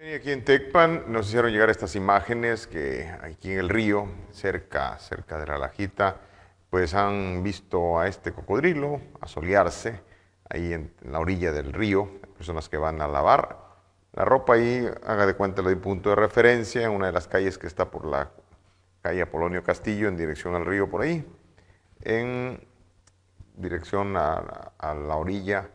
Aquí en Tecpan nos hicieron llegar estas imágenes que aquí en el río, cerca, cerca de la Lajita, pues han visto a este cocodrilo solearse ahí en, la orilla del río, personas que van a lavar la ropa ahí, haga de cuenta, le doy punto de referencia, en una de las calles que está por la calle Apolonio Castillo, en dirección al río por ahí, en dirección a la orilla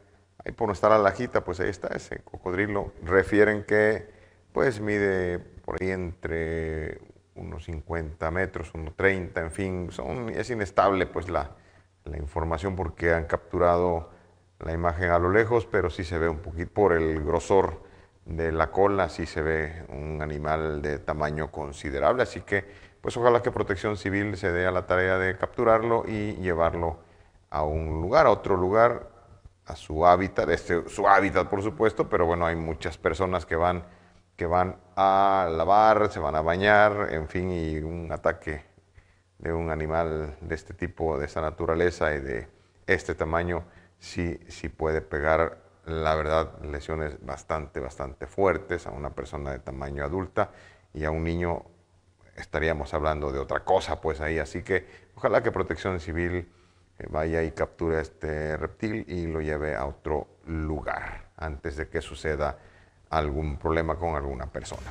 Ahí por no estar a la lajita, pues ahí está ese cocodrilo. Refieren que pues mide por ahí entre unos 50 metros, unos 30, en fin, es inestable pues la, la información porque han capturado la imagen a lo lejos, pero sí se ve un poquito por el grosor de la cola, sí se ve un animal de tamaño considerable, así que pues ojalá que Protección Civil se dé a la tarea de capturarlo y llevarlo a un lugar, a otro lugar a su hábitat, este, su hábitat por supuesto, pero bueno, hay muchas personas que van, que van a lavar, se van a bañar, en fin, y un ataque de un animal de este tipo, de esta naturaleza y de este tamaño, sí, sí puede pegar, la verdad, lesiones bastante, bastante fuertes a una persona de tamaño adulta y a un niño estaríamos hablando de otra cosa, pues ahí, así que ojalá que protección civil vaya y capture este reptil y lo lleve a otro lugar antes de que suceda algún problema con alguna persona.